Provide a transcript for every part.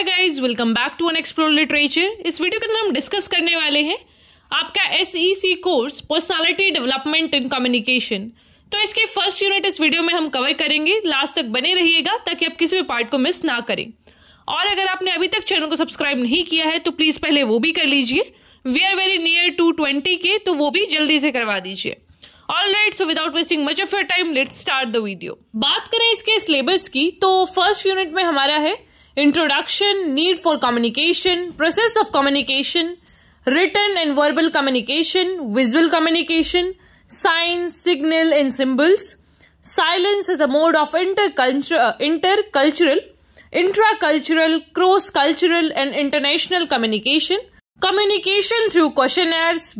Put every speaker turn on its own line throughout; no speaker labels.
Hi guys welcome back to un explore literature इस video के अंदर हम डिस्कस करने वाले हैं आपका S course personality development in communication तो इसके फर्स्ट यूनिट इस वीडियो में हम कवर करेंगे लास्ट तक बने रहिएगा ताकि आप किसी भी पार्ट को मिस ना करें और अगर आपने अभी तक चैनल को सब्सक्राइब नहीं किया है तो प्लीज़ पहले वो भी कर लीजिए we are very near to twenty K तो वो भी जल्दी से करवा दीजिए all right so without wasting much of your time let start the video बात करें इसके सिलेबस की तो फर्स्ट यूनिट में हमारा है introduction need for communication process of communication written and verbal communication visual communication signs signal and symbols silence is a mode of inter inter cultural intra cultural cross cultural and international communication communication through question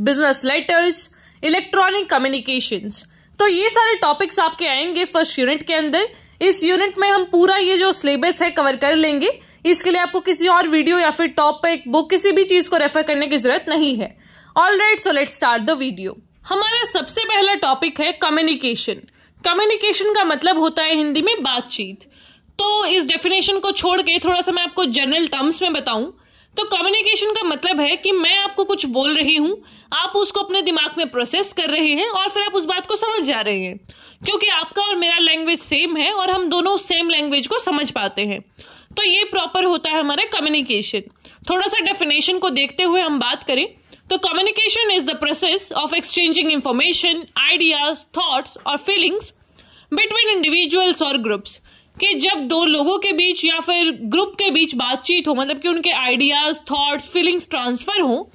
business letters electronic communication तो ये सारे topics आपके आएंगे first unit के अंदर इस unit में हम पूरा ये जो सिलेबस है कवर कर लेंगे इसके लिए आपको किसी और वीडियो या फिर टॉप बुक किसी भी चीज को रेफर करने की जरूरत नहीं है all right so let start the video हमारा सबसे पहला टॉपिक है कम्युनिकेशन कम्युनिकेशन का मतलब होता है हिंदी में बातचीत तो इस डेफिनेशन को छोड़ के थोड़ा सा मैं आपको जनरल टर्म्स में बताऊं तो कम्युनिकेशन का मतलब है कि मैं आपको कुछ बोल रही हूँ आप उसको अपने दिमाग में प्रोसेस कर रहे हैं और फिर आप उस बात को समझ जा रहे हैं क्योंकि आपका और मेरा लैंग्वेज सेम है और हम दोनों सेम लैंग्वेज को समझ पाते हैं तो ये प्रॉपर होता है हमारा कम्युनिकेशन थोड़ा सा डेफिनेशन को देखते हुए हम बात करें तो communication is the process of exchanging information ideas thoughts और फीलिंग्स बिटवीन इंडिविजुअल्स और ग्रुप्स कि जब दो लोगों के बीच या फिर ग्रुप के बीच बातचीत हो मतलब कि उनके आइडियाज थॉट्स फीलिंग्स ट्रांसफर हो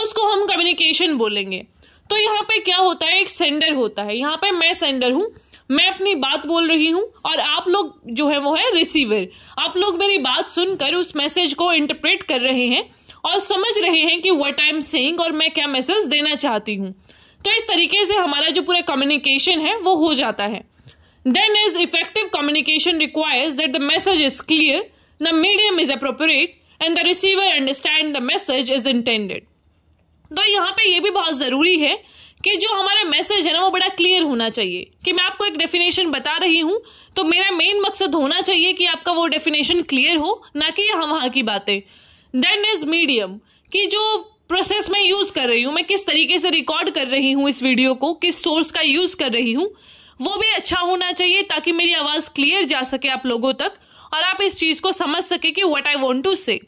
उसको हम कम्युनिकेशन बोलेंगे तो यहाँ पे क्या होता है एक सेंडर होता है यहाँ पे मैं सेंडर हूँ मैं अपनी बात बोल रही हूँ और आप लोग जो है वो है रिसीवर आप लोग मेरी बात सुनकर उस मैसेज को इंटरप्रेट कर रहे हैं और समझ रहे हैं कि वट आई एम सेइंग और मैं क्या मैसेज देना चाहती हूँ तो इस तरीके से हमारा जो पूरा कम्युनिकेशन है वो हो जाता है Then as effective communication requires that the message is clear, the medium is appropriate, and the receiver understand the message is intended. तो यहाँ पे ये भी बहुत ज़रूरी है कि जो हमारा मैसेज है ना वो बड़ा क्लियर होना चाहिए कि मैं आपको एक डेफिनेशन बता रही हूँ तो मेरा मेन मकसद होना चाहिए कि आपका वो डेफिनेशन क्लियर हो ना कि हम वहाँ की बातें देन इज मीडियम कि जो प्रोसेस मैं यूज़ कर रही हूँ मैं किस तरीके से रिकॉर्ड कर रही हूँ इस वीडियो को किस सोर्स का यूज़ कर रही हूँ वो भी अच्छा होना चाहिए ताकि मेरी आवाज़ क्लियर जा सके आप लोगों तक और आप इस चीज़ को समझ सके कि वट आई वॉन्ट टू से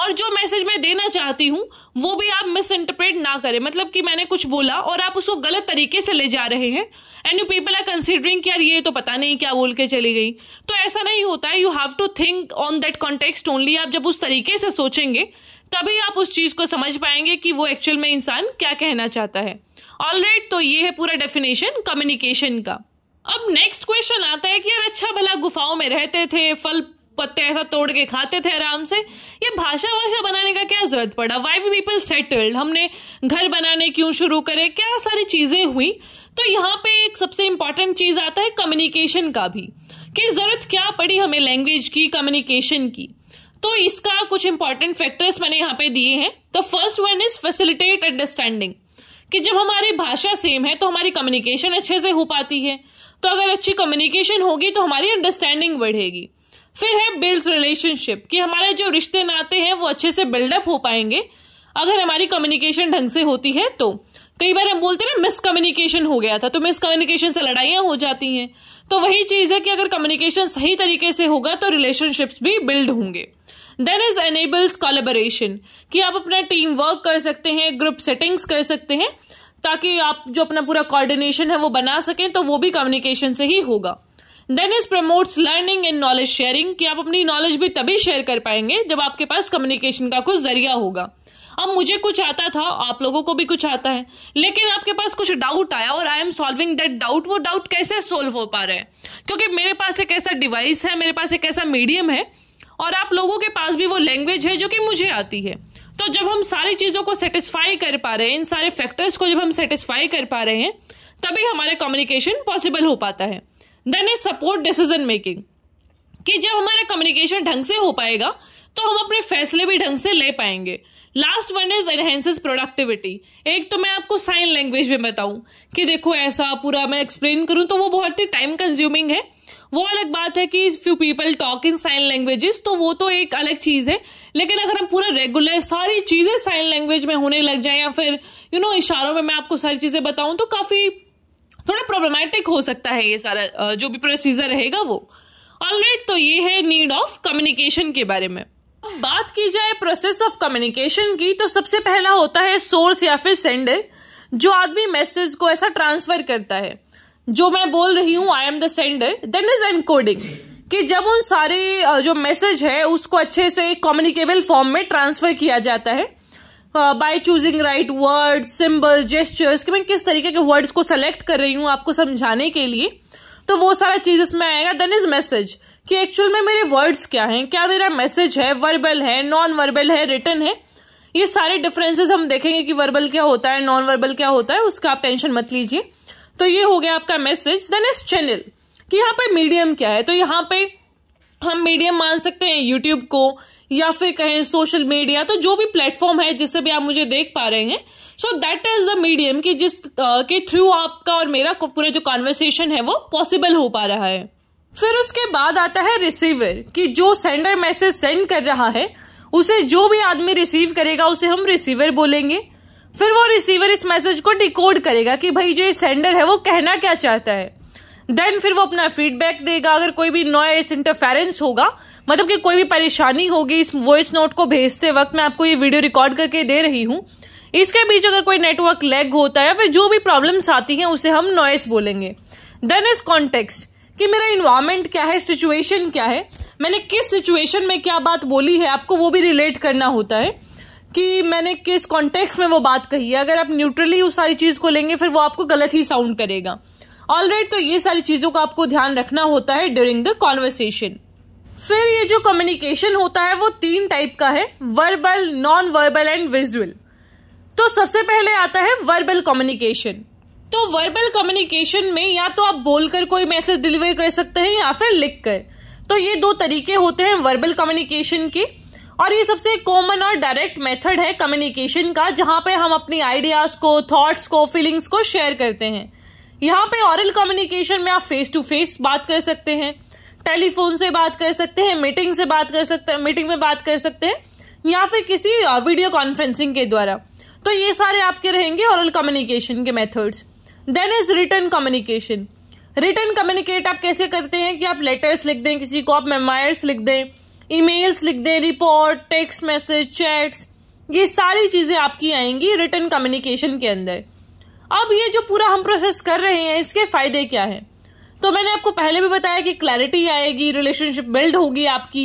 और जो मैसेज मैं देना चाहती हूँ वो भी आप मिस इंटरप्रेट ना करें मतलब कि मैंने कुछ बोला और आप उसको गलत तरीके से ले जा रहे हैं and you people are considering कि यार ये तो पता नहीं क्या बोल के चली गई तो ऐसा नहीं होता है you have to think on that context only आप जब उस तरीके से सोचेंगे तभी आप उस चीज़ को समझ पाएंगे कि वो एक्चुअल में इंसान क्या कहना चाहता है ऑल right, तो ये है पूरा डेफिनेशन कम्युनिकेशन का अब नेक्स्ट क्वेश्चन आता है कि यार अच्छा भला गुफाओं में रहते थे फल पत्ते ऐसा तोड़ के खाते थे आराम से ये भाषा वाषा बनाने का क्या जरूरत पड़ा वाई वी पीपल सेटल्ड हमने घर बनाने क्यों शुरू करे क्या सारी चीज़ें हुई तो यहाँ पे एक सबसे इंपॉर्टेंट चीज़ आता है कम्युनिकेशन का भी कि ज़रूरत क्या पड़ी हमें लैंग्वेज की कम्युनिकेशन की तो इसका कुछ इंपॉर्टेंट फैक्टर्स मैंने यहाँ पे दिए हैं the first one is facilitate understanding कि जब हमारी भाषा सेम है तो हमारी कम्युनिकेशन अच्छे से हो पाती है तो अगर अच्छी कम्युनिकेशन होगी तो हमारी अंडरस्टैंडिंग बढ़ेगी फिर है बिल्ड रिलेशनशिप कि हमारे जो रिश्ते नाते हैं वो अच्छे से बिल्डअप हो पाएंगे अगर हमारी कम्युनिकेशन ढंग से होती है तो कई बार हम बोलते हैं ना मिसकम्युनिकेशन हो गया था तो मिसकम्युनिकेशन से लड़ाइयाँ हो जाती हैं तो वही चीज़ है कि अगर कम्युनिकेशन सही तरीके से होगा तो रिलेशनशिप्स भी बिल्ड होंगे देन इज एनेबल्स कोलेबोरेशन कि आप अपना टीम वर्क कर सकते हैं ग्रुप सेटिंग्स कर सकते हैं ताकि आप जो अपना पूरा कोऑर्डिनेशन है वो बना सकें तो वो भी कम्युनिकेशन से ही होगा then is promotes learning and knowledge sharing कि आप अपनी नॉलेज भी तभी शेयर कर पाएंगे जब आपके पास कम्युनिकेशन का कुछ जरिया होगा अब मुझे कुछ आता था आप लोगों को भी कुछ आता है लेकिन आपके पास कुछ डाउट आया और I am solving that doubt वो डाउट कैसे सोल्व हो पा रहा है क्योंकि मेरे पास एक ऐसा डिवाइस है मेरे पास एक ऐसा मीडियम है और आप लोगों के पास भी वो लैंग्वेज है जो कि मुझे आती है तो जब हम सारी चीज़ों को सेटिस्फाई कर पा रहे हैं इन सारे फैक्टर्स को जब हम सेटिस्फाई कर पा रहे हैं तभी हमारे कम्युनिकेशन पॉसिबल हो पाता है then is support decision making कि जब हमारा कम्युनिकेशन ढंग से हो पाएगा तो हम अपने फैसले भी ढंग से ले पाएंगे last one is enhances productivity एक तो मैं आपको साइन लैंग्वेज में बताऊं कि देखो ऐसा पूरा मैं एक्सप्लेन करूं तो वो बहुत ही टाइम कंज्यूमिंग है वो अलग बात है कि few people talk in sign languages तो वो तो एक अलग चीज़ है लेकिन अगर हम पूरा रेगुलर सारी चीज़ें साइन लैंग्वेज में होने लग जाए या फिर यू you नो know, इशारों में मैं आपको सारी चीज़ें बताऊँ तो काफ़ी थोड़ा प्रॉब्लमेटिक हो सकता है ये सारा जो भी प्रोसीजर रहेगा वो ऑलराइट तो ये है नीड ऑफ कम्युनिकेशन के बारे में बात की जाए प्रोसेस ऑफ कम्युनिकेशन की तो सबसे पहला होता है सोर्स या फिर सेंडर जो आदमी मैसेज को ऐसा ट्रांसफर करता है जो मैं बोल रही हूँ I am the sender then is encoding कि जब उन सारे जो मैसेज है उसको अच्छे से कम्युनिकेबल फॉर्म में ट्रांसफर किया जाता है by choosing right word symbol gestures कि मैं किस तरीके के वर्ड्स को सेलेक्ट कर रही हूँ आपको समझाने के लिए तो वो सारा चीज इसमें आएगा देन इज मैसेज कि एक्चुअल में मेरे वर्ड्स क्या हैं क्या मेरा मैसेज है वर्बल है नॉन वर्बल है रिटर्न है ये सारे डिफरेंसेस हम देखेंगे कि वर्बल क्या होता है नॉन वर्बल क्या होता है उसका आप टेंशन मत लीजिए तो ये हो गया आपका मैसेज द नेक्स्ट चैनल कि यहाँ पे मीडियम क्या है तो यहाँ पे हम मीडियम मान सकते हैं यूट्यूब को या फिर कहें सोशल मीडिया तो जो भी प्लेटफॉर्म है जिससे भी आप मुझे देख पा रहे हैं so that is the medium कि जिस uh, के थ्रू आपका और मेरा पूरा जो कॉन्वर्सेशन है वो पॉसिबल हो पा रहा है फिर उसके बाद आता है रिसीवर कि जो सेंडर मैसेज सेंड कर रहा है उसे जो भी आदमी रिसीव करेगा उसे हम रिसीवर बोलेंगे फिर वो रिसीवर इस मैसेज को डिकोड करेगा कि भाई जो ये सेंडर है वो कहना क्या चाहता है देन फिर वो अपना फीडबैक देगा अगर कोई भी नॉइस इंटरफेरेंस होगा मतलब कि कोई भी परेशानी होगी इस वॉइस नोट को भेजते वक्त मैं आपको ये वीडियो रिकॉर्ड करके दे रही हूँ इसके बीच अगर कोई नेटवर्क लैग होता है फिर जो भी प्रॉब्लम्स आती हैं उसे हम नॉइस बोलेंगे देन इज कॉन्टेक्स्ट कि मेरा इन्वायरमेंट क्या है सिचुएशन क्या है मैंने किस सिचुएशन में क्या बात बोली है आपको वो भी रिलेट करना होता है कि मैंने किस कॉन्टेक्स्ट में वो बात कही है अगर आप न्यूट्रली उस सारी चीज़ को लेंगे फिर वो आपको गलत ही साउंड करेगा ऑल right, तो ये सारी चीज़ों का आपको ध्यान रखना होता है ड्यूरिंग द कॉन्वर्सेशन फिर ये जो कम्युनिकेशन होता है वो तीन टाइप का है verbal non verbal and visual तो सबसे पहले आता है वर्बल कम्युनिकेशन तो वर्बल कम्युनिकेशन में या तो आप बोलकर कोई मैसेज डिलीवर कर सकते हैं या फिर लिख कर तो ये दो तरीके होते हैं वर्बल कम्युनिकेशन के और ये सबसे कॉमन और डायरेक्ट मेथड है कम्युनिकेशन का जहाँ पे हम अपनी आइडियाज़ को थॉट्स को फीलिंग्स को शेयर करते हैं यहाँ पे ऑरल कम्युनिकेशन में आप फेस टू फेस बात कर सकते हैं टेलीफोन से बात कर सकते हैं मीटिंग से बात कर सकते हैं मीटिंग में बात कर सकते हैं या फिर किसी वीडियो कॉन्फ्रेंसिंग के द्वारा तो ये सारे आपके रहेंगे ऑरल कम्युनिकेशन के methods then is written communication written communicate आप कैसे करते हैं कि आप लेटर्स लिख दें किसी को आप मेमायर्स लिख दें ईमेल्स लिख दें रिपोर्ट टेक्स्ट मैसेज चैट्स ये सारी चीज़ें आपकी आएंगी रिटर्न कम्युनिकेशन के अंदर अब ये जो पूरा हम प्रोसेस कर रहे हैं इसके फ़ायदे क्या हैं तो मैंने आपको पहले भी बताया कि क्लैरिटी आएगी रिलेशनशिप बिल्ड होगी आपकी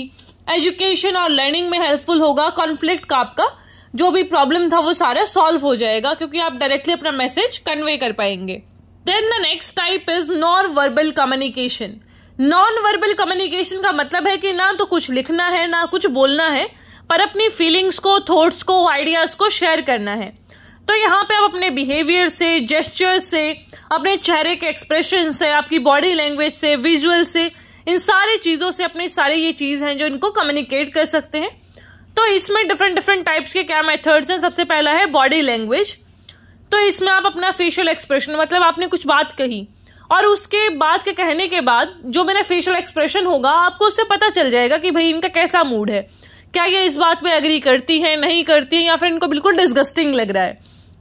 एजुकेशन और लर्निंग में हेल्पफुल होगा कॉन्फ्लिक्ट का आपका जो भी प्रॉब्लम था वो सारा सॉल्व हो जाएगा क्योंकि आप डायरेक्टली अपना मैसेज कन्वे कर पाएंगे then the next type is non verbal communication non verbal communication का मतलब है कि ना तो कुछ लिखना है ना कुछ बोलना है पर अपनी फीलिंग्स को थॉट्स को आइडियाज को शेयर करना है तो यहाँ पे आप अपने बिहेवियर से जेस्चर्स से अपने चेहरे के एक्सप्रेशन से आपकी बॉडी लैंग्वेज से विजुअल से इन सारी चीजों से अपनी सारी ये चीज हैं जो इनको कम्युनिकेट कर सकते हैं तो इसमें डिफरेंट डिफरेंट टाइप्स के क्या मेथड्स हैं सबसे पहला है बॉडी लैंग्वेज तो इसमें आप अपना फेशियल एक्सप्रेशन मतलब आपने कुछ बात कही और उसके बाद के कहने के बाद जो मेरा फेशियल एक्सप्रेशन होगा आपको उससे पता चल जाएगा कि भाई इनका कैसा मूड है क्या ये इस बात पे एग्री करती है नहीं करती है या फिर इनको बिल्कुल डिस्गस्टिंग लग रहा है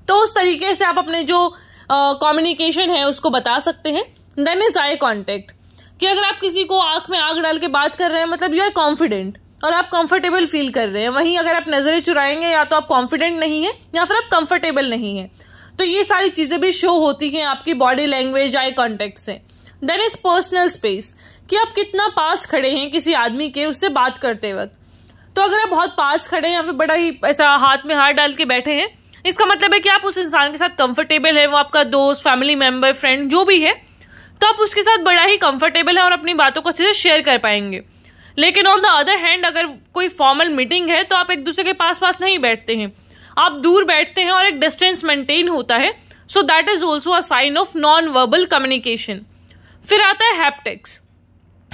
तो उस तरीके से आप अपने जो कम्युनिकेशन है उसको बता सकते हैं देन इज आई कॉन्टेक्ट कि अगर आप किसी को आंख में आग डाल के बात कर रहे हैं मतलब यू आर कॉन्फिडेंट और आप कंफर्टेबल फील कर रहे हैं वहीं अगर आप नजरें चुराएंगे या तो आप कॉन्फिडेंट नहीं है या फिर आप कंफर्टेबल नहीं है तो ये सारी चीज़ें भी शो होती हैं आपकी बॉडी लैंग्वेज आई कॉन्टेक्ट से देन इज पर्सनल स्पेस कि आप कितना पास खड़े हैं किसी आदमी के उससे बात करते वक्त तो अगर आप बहुत पास खड़े हैं या फिर बड़ा ही ऐसा हाथ में हाथ डाल के बैठे हैं इसका मतलब है कि आप उस इंसान के साथ कंफर्टेबल है वो आपका दोस्त फैमिली मेम्बर फ्रेंड जो भी है तो आप उसके साथ बड़ा ही कंफर्टेबल है और अपनी बातों को अच्छे से शेयर कर पाएंगे लेकिन ऑन द अदर हैंड अगर कोई फॉर्मल मीटिंग है तो आप एक दूसरे के पास पास नहीं बैठते हैं आप दूर बैठते हैं और एक डिस्टेंस मेंटेन होता है so that is also a sign of non verbal communication फिर आता है हैप्टिक्स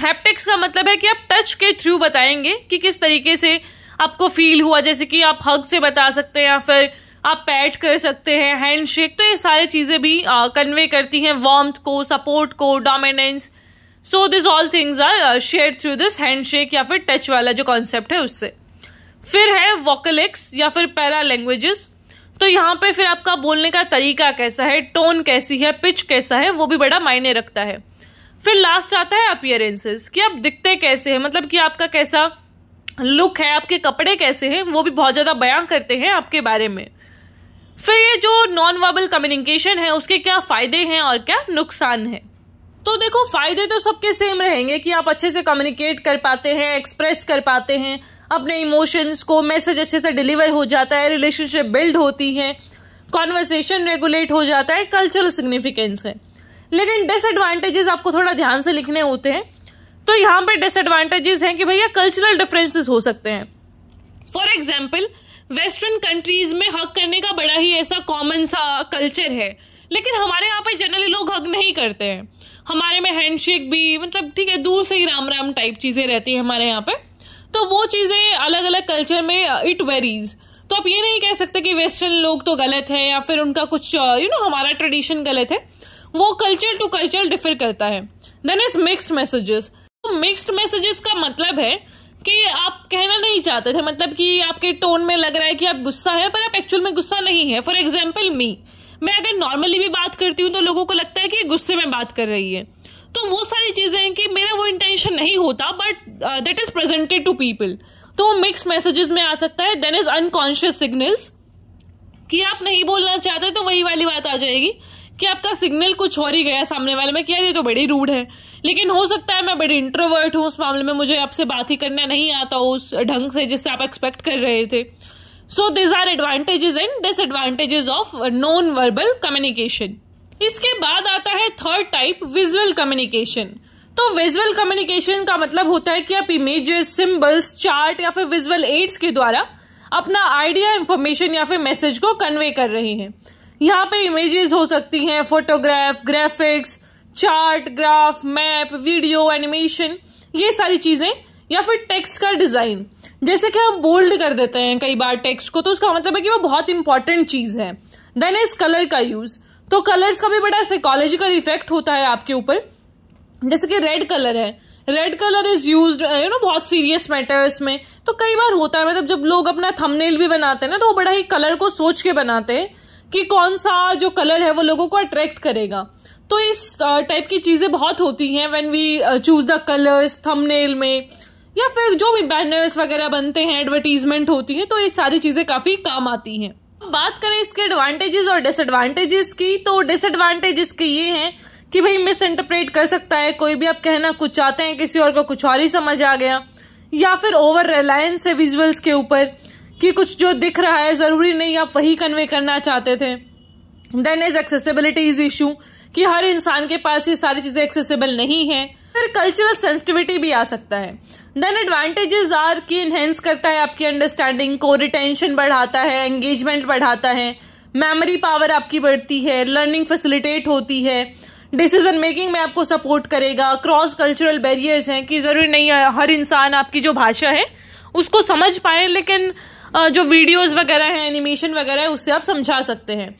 हैप्टिक्स का मतलब है कि आप टच के थ्रू बताएंगे कि किस तरीके से आपको फील हुआ जैसे कि आप हग से बता सकते हैं या फिर आप पैट कर सकते हैं हैंडशेक तो ये सारी चीज़ें भी कन्वे करती हैं वार्म्थ को सपोर्ट को dominance so this all things are share through this handshake या फिर टच वाला जो कॉन्सेप्ट है उससे फिर है वोकलिक्स या फिर पैरा लैंग्वेजेस तो यहाँ पे फिर आपका बोलने का तरीका कैसा है टोन कैसी है पिच कैसा है वो भी बड़ा मायने रखता है फिर लास्ट आता है अपियरेंसेस कि आप दिखते कैसे हैं मतलब कि आपका कैसा लुक है आपके कपड़े कैसे हैं वो भी बहुत ज़्यादा बयां करते हैं आपके बारे में फिर ये जो नॉन वर्बल कम्युनिकेशन है उसके क्या फ़ायदे हैं और क्या नुकसान है तो देखो फ़ायदे तो सबके सेम रहेंगे कि आप अच्छे से कम्युनिकेट कर पाते हैं एक्सप्रेस कर पाते हैं अपने इमोशंस को मैसेज अच्छे से डिलीवर हो जाता है रिलेशनशिप बिल्ड होती है कॉन्वर्सेशन रेगुलेट हो जाता है कल्चरल सिग्निफिकेंस है लेकिन डिसएडवांटेजेस आपको थोड़ा ध्यान से लिखने होते हैं तो यहाँ पर डिसएडवांटेजेस हैं कि भैया कल्चरल डिफरेंसेस हो सकते हैं फॉर एग्जाम्पल वेस्टर्न कंट्रीज में हक करने का बड़ा ही ऐसा कॉमन सा कल्चर है लेकिन हमारे यहाँ पे जनरली लोग हक नहीं करते हैं हमारे में हैंडशेक भी मतलब ठीक है दूर से ही राम राम टाइप चीज़ें रहती है हमारे यहाँ पर तो वो चीज़ें अलग अलग कल्चर में इट uh, वेरीज तो आप ये नहीं कह सकते कि वेस्टर्न लोग तो गलत हैं या फिर उनका कुछ you uh, you know know, हमारा ट्रेडिशन गलत है वो कल्चर टू कल्चर डिफर करता है then is mixed messages mixed messages का मतलब है कि आप कहना नहीं चाहते थे मतलब कि आपके टोन में लग रहा है कि आप गुस्सा है पर आप एक्चुअल में गुस्सा नहीं है फॉर एग्जाम्पल मी मैं अगर नॉर्मली भी बात करती हूँ तो लोगों को लगता है कि गुस्से में बात कर रही है तो वो सारी चीज़ें हैं कि मेरा वो इंटेंशन नहीं होता but that is presented to people तो वो मिक्स मैसेजेस में आ सकता है देन इज अनकॉन्शियस सिग्नल्स कि आप नहीं बोलना चाहते तो वही वाली बात आ जाएगी कि आपका सिग्नल कुछ और ही गया सामने वाले में कि यार ये तो बड़ी रूड है लेकिन हो सकता है मैं बड़ी इंट्रोवर्ट हूँ उस मामले में मुझे आपसे बात ही करना नहीं आता उस ढंग से जिससे आप एक्सपेक्ट कर रहे थे so these are advantages and disadvantages of non verbal communication इसके बाद आता है थर्ड टाइप विजुअल कम्युनिकेशन तो विजुअल कम्युनिकेशन का मतलब होता है कि आप इमेजेस सिंबल्स चार्ट या फिर विजुअल एड्स के द्वारा अपना आइडिया इंफॉर्मेशन या फिर मैसेज को कन्वे कर रहे हैं यहाँ पे इमेजेस हो सकती हैं photograph graphics chart graph map video animation ये सारी चीज़ें या फिर टेक्स्ट का डिज़ाइन जैसे कि हम बोल्ड कर देते हैं कई बार टेक्स्ट को तो उसका मतलब है कि वो बहुत इंपॉर्टेंट चीज़ है देन इज कलर का यूज़ तो कलर्स का भी बड़ा साइकोलॉजिकल इफेक्ट होता है आपके ऊपर जैसे कि रेड कलर है red colour is use you know बहुत सीरियस मैटर्स में तो कई बार होता है मतलब जब लोग अपना थंबनेल भी बनाते हैं ना तो वो बड़ा ही कलर को सोच के बनाते हैं कि कौन सा जो कलर है वो लोगों को अट्रैक्ट करेगा तो इस टाइप uh, की चीज़ें बहुत होती हैं when we choose the colours thumbnail में या फिर जो भी बैनर्स वगैरह बनते हैं एडवर्टीजमेंट होती है तो ये सारी चीज़ें काफ़ी काम आती हैं बात करें इसके एडवांटेजेस और डिसएडवांटेजेस की तो डिसएडवांटेजेस के ये हैं कि भाई मिस इंटरप्रेट कर सकता है कोई भी आप कहना कुछ चाहते हैं किसी और को कुछ और ही समझ आ गया या फिर ओवर रिलायंस है विजुअल्स के ऊपर कि कुछ जो दिख रहा है ज़रूरी नहीं आप वही कन्वे करना चाहते थे then is accessibility is issue कि हर इंसान के पास ये सारी चीज़ें एक्सेसिबल नहीं है फिर कल्चरल सेंसिटिविटी भी आ सकता है देन एडवांटेजेस आर कि इन्हेंस करता है आपकी अंडरस्टैंडिंग को रिटेंशन बढ़ाता है एंगेजमेंट बढ़ाता है मेमोरी पावर आपकी बढ़ती है लर्निंग फैसिलिटेट होती है डिसीजन मेकिंग में आपको सपोर्ट करेगा क्रॉस कल्चरल बैरियर्स हैं कि ज़रूरी नहीं है हर इंसान आपकी जो भाषा है उसको समझ पाए लेकिन जो वीडियोस वगैरह हैं एनिमेशन वगैरह है उससे आप समझा सकते हैं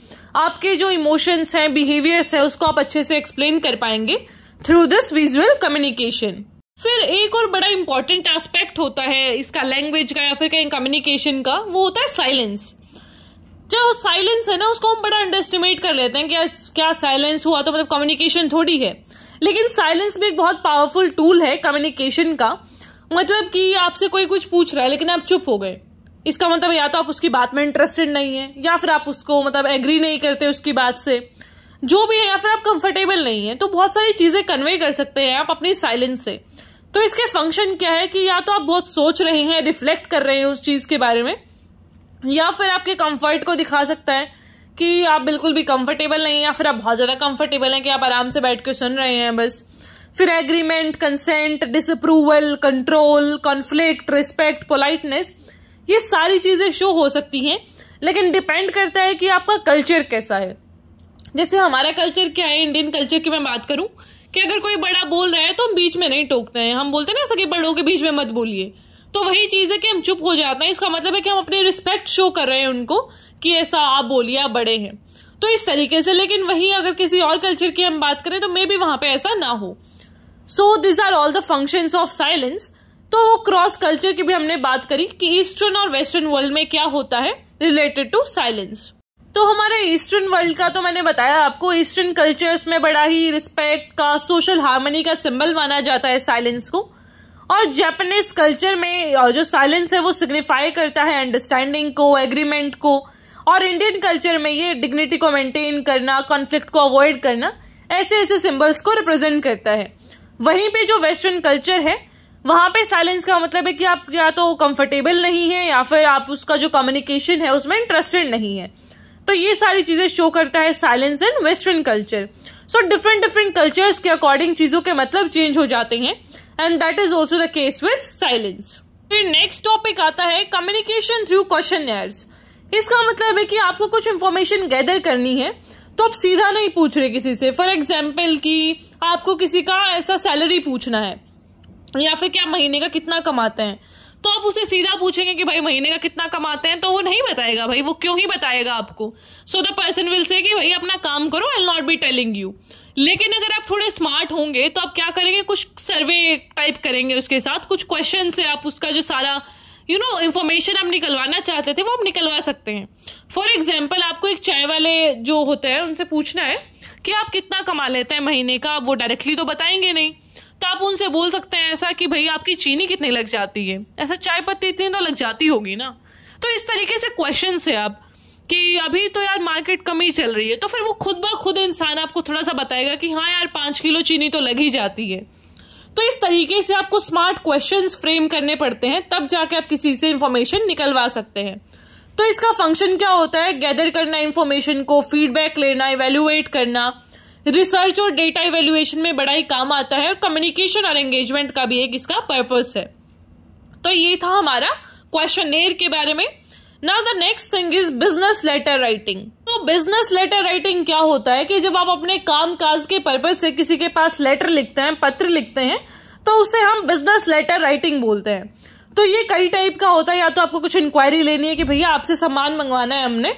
आपके जो इमोशंस हैं बिहेवियर्स हैं उसको आप अच्छे से एक्सप्लेन कर पाएंगे थ्रू दिस विजुअल कम्युनिकेशन फिर एक और बड़ा इंपॉर्टेंट एस्पेक्ट होता है इसका लैंग्वेज का या फिर कहीं कम्युनिकेशन का वो होता है साइलेंस जो साइलेंस है ना उसको हम बड़ा अंडर एस्टिमेट कर लेते हैं कि क्या साइलेंस हुआ तो मतलब कम्युनिकेशन थोड़ी है लेकिन साइलेंस भी एक बहुत पावरफुल टूल है कम्युनिकेशन का मतलब कि आपसे कोई कुछ पूछ रहा है लेकिन आप चुप हो गए इसका मतलब या तो आप उसकी बात में इंटरेस्टेड नहीं है या फिर आप उसको मतलब एग्री नहीं करते उसकी बात से जो भी है या फिर आप कंफर्टेबल नहीं है तो बहुत सारी चीज़ें कन्वे कर सकते हैं आप अपनी साइलेंस से तो इसके फंक्शन क्या है कि या तो आप बहुत सोच रहे हैं रिफ्लेक्ट कर रहे हैं उस चीज़ के बारे में या फिर आपके कंफर्ट को दिखा सकता है कि आप बिल्कुल भी कंफर्टेबल नहीं हैं या फिर आप बहुत ज़्यादा कंफर्टेबल हैं कि आप आराम से बैठ के सुन रहे हैं बस फिर agreement consent disapproval control conflict respect politeness ये सारी चीज़ें शो हो सकती हैं लेकिन डिपेंड करता है कि आपका कल्चर कैसा है जैसे हमारा कल्चर क्या है इंडियन कल्चर की मैं बात करूँ कि अगर कोई बड़ा बोल रहा है तो हम बीच में नहीं टोकते हैं हम बोलते हैं ना सके बड़ों के बीच में मत बोलिए तो वही चीज़ है कि हम चुप हो जाते हैं इसका मतलब है कि हम अपनी रिस्पेक्ट शो कर रहे हैं उनको कि ऐसा आप बोलिए आप बड़े हैं तो इस तरीके से लेकिन वही अगर किसी और कल्चर की हम बात करें तो मे भी वहां पर ऐसा ना हो so these are all the function of silence तो वो क्रॉस कल्चर की भी हमने बात करी कि ईस्टर्न और वेस्टर्न वर्ल्ड में क्या होता है रिलेटेड टू साइलेंस तो हमारे ईस्टर्न वर्ल्ड का तो मैंने बताया आपको ईस्टर्न कल्चर्स में बड़ा ही रिस्पेक्ट का सोशल हार्मनी का सिंबल माना जाता है साइलेंस को और जापानीज कल्चर में जो साइलेंस है वो सिग्निफाई करता है अंडरस्टैंडिंग को एग्रीमेंट को और इंडियन कल्चर में ये डिग्निटी को मेंटेन करना कॉन्फ्लिक्ट को अवॉइड करना ऐसे ऐसे सिंबल्स को रिप्रेजेंट करता है वहीं पे जो वेस्टर्न कल्चर है वहां पे साइलेंस का मतलब है कि आप या तो कंफर्टेबल नहीं है या फिर आप उसका जो कम्युनिकेशन है उसमें इंटरेस्टेड नहीं है तो ये सारी चीज़ें शो करता है silence in western culture so different different cultures के अकॉर्डिंग चीज़ों के मतलब चेंज हो जाते हैं and that is also the case with silence फिर नेक्स्ट टॉपिक आता है कम्युनिकेशन थ्रू क्वेश्चन इसका मतलब है कि आपको कुछ इन्फॉर्मेशन गैदर करनी है तो आप सीधा नहीं पूछ रहे किसी से फॉर एग्जाम्पल कि आपको किसी का ऐसा सैलरी पूछना है या फिर क्या महीने का कितना कमाते हैं तो आप उसे सीधा पूछेंगे कि भाई महीने का कितना कमाते हैं तो वो नहीं बताएगा भाई वो क्यों ही बताएगा आपको so the person will say कि भाई अपना काम करो I not be telling you लेकिन अगर आप थोड़े स्मार्ट होंगे तो आप क्या करेंगे कुछ सर्वे टाइप करेंगे उसके साथ कुछ क्वेश्चन से आप उसका जो सारा यू नो इन्फॉर्मेशन आप निकलवाना चाहते थे वो आप निकलवा सकते हैं फॉर एग्जाम्पल आपको एक चाय वाले जो होते हैं उनसे पूछना है कि आप कितना कमा लेते हैं महीने का आप वो डायरेक्टली तो बताएंगे नहीं तो आप उनसे बोल सकते हैं ऐसा कि भाई आपकी चीनी कितनी लग जाती है ऐसा चाय पत्ती इतनी तो लग जाती होगी ना तो इस तरीके से क्वेश्चन है आप कि अभी तो यार मार्केट कम ही चल रही है तो फिर वो खुद ब खुद इंसान आपको थोड़ा सा बताएगा कि हाँ यार पाँच किलो चीनी तो लग ही जाती है तो इस तरीके से आपको स्मार्ट क्वेश्चन फ्रेम करने पड़ते हैं तब जाके आप किसी से इन्फॉर्मेशन निकलवा सकते हैं तो इसका फंक्शन क्या होता है गैदर करना इन्फॉर्मेशन को फीडबैक लेना इवेल्युएट करना रिसर्च और डेटा इवेल्युएशन में बड़ा ही काम आता है और कम्युनिकेशन और एंगेजमेंट का भी एक इसका पर्पस है तो ये था हमारा क्वेश्चन के बारे में now the next thing is business letter writing तो बिजनेस लेटर राइटिंग क्या होता है कि जब आप अपने काम काज के पर्पज से किसी के पास लेटर लिखते हैं पत्र लिखते हैं तो उसे हम बिजनेस लेटर राइटिंग बोलते हैं तो ये कई टाइप का होता है या तो आपको कुछ इंक्वायरी लेनी है कि भैया आपसे सामान मंगवाना है हमने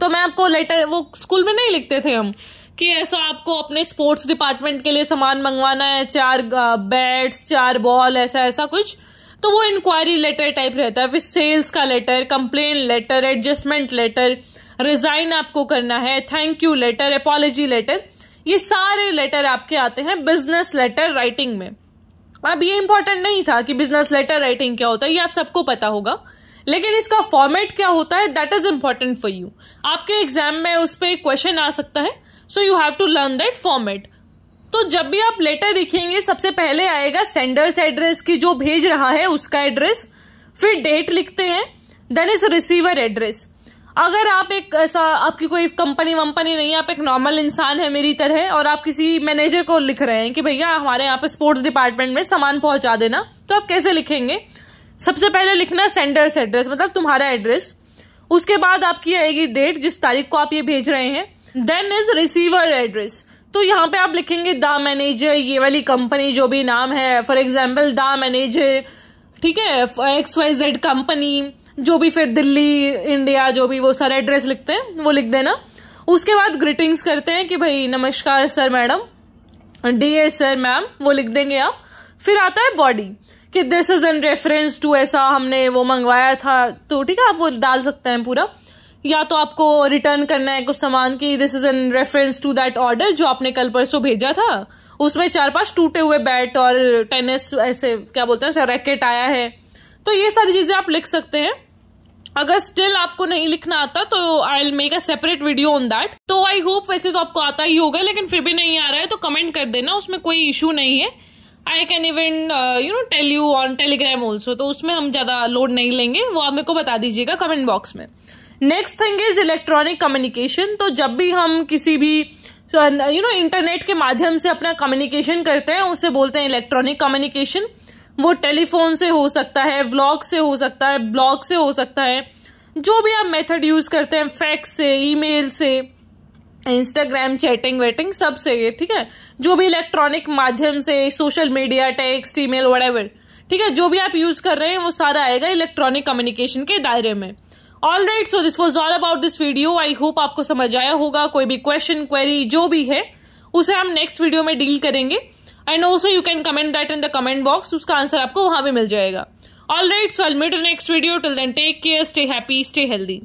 तो मैं आपको लेटर वो स्कूल में नहीं लिखते थे हम कि ऐसा आपको अपने स्पोर्ट्स डिपार्टमेंट के लिए सामान मंगवाना है चार बैट्स चार बॉल ऐसा ऐसा कुछ तो वो इंक्वायरी लेटर टाइप रहता है फिर सेल्स का letter complain letter adjustment letter resign आपको करना है thank you letter apology letter ये सारे लेटर आपके आते हैं बिजनेस लेटर राइटिंग में अब ये इंपॉर्टेंट नहीं था कि बिजनेस लेटर राइटिंग क्या होता है ये आप सबको पता होगा लेकिन इसका फॉर्मेट क्या होता है that is important for you आपके एग्जाम में उस पर क्वेश्चन आ सकता है so you have to learn that format तो जब भी आप लेटर लिखेंगे सबसे पहले आएगा सेंडर्स एड्रेस की जो भेज रहा है उसका एड्रेस फिर डेट लिखते हैं देन इज रिसीवर एड्रेस अगर आप एक ऐसा आपकी कोई कंपनी वंपनी नहीं है आप एक नॉर्मल इंसान है मेरी तरह और आप किसी मैनेजर को लिख रहे हैं कि भैया हमारे यहाँ पे स्पोर्ट्स डिपार्टमेंट में सामान पहुंचा देना तो आप कैसे लिखेंगे सबसे पहले लिखना सेंडर्स एड्रेस मतलब तुम्हारा एड्रेस उसके बाद आपकी आएगी डेट जिस तारीख को आप ये भेज रहे हैं देन इज रिसीवर एड्रेस तो यहाँ पे आप लिखेंगे द मैनेजर ये वाली कंपनी जो भी नाम है फॉर एग्जाम्पल द मैनेजर ठीक है एक्स वाई जेड कंपनी जो भी फिर दिल्ली इंडिया जो भी वो सारे एड्रेस लिखते हैं वो लिख देना उसके बाद ग्रीटिंग्स करते हैं कि भाई नमस्कार sir madam dear sir ma'am वो लिख देंगे आप फिर आता है बॉडी कि this is in reference to ऐसा हमने वो मंगवाया था तो ठीक है आप वो डाल सकते हैं पूरा या तो आपको रिटर्न करना है कुछ सामान की this is an reference to that order जो आपने कल परसों भेजा था उसमें चार पांच टूटे हुए बैट और टेनिस ऐसे क्या बोलते हैं रैकेट आया है तो ये सारी चीज़ें आप लिख सकते हैं अगर स्टिल आपको नहीं लिखना आता तो I make a separate video on that तो आई होप वैसे तो आपको आता ही होगा लेकिन फिर भी नहीं आ रहा है तो कमेंट कर देना उसमें कोई इशू नहीं है I can even you know tell you on Telegram also तो उसमें हम ज़्यादा लोड नहीं लेंगे वो आप मेरे को बता दीजिएगा कमेंट बॉक्स में next thing is electronic communication तो जब भी हम किसी भी यू नो इंटरनेट के माध्यम से अपना कम्युनिकेशन करते हैं उसे बोलते हैं इलेक्ट्रॉनिक कम्युनिकेशन वो टेलीफोन से हो सकता है व्लॉग से हो सकता है ब्लॉग से हो सकता है जो भी आप मेथड यूज करते हैं फैक्स से ईमेल से इंस्टाग्राम चैटिंग वेटिंग सब से ये ठीक है जो भी इलेक्ट्रॉनिक माध्यम से social media text email whatever ठीक है जो भी आप यूज कर रहे हैं वो सारा आएगा इलेक्ट्रॉनिक कम्युनिकेशन के दायरे में all right so this was all about this video I hope आपको समझ आया होगा कोई भी क्वेश्चन क्वेरी जो भी है उसे हम नेक्स्ट वीडियो में डील करेंगे and also you can comment that in the comment box उसका आंसर आपको वहां भी मिल जाएगा all right so we'll meet next video till then take care stay happy stay healthy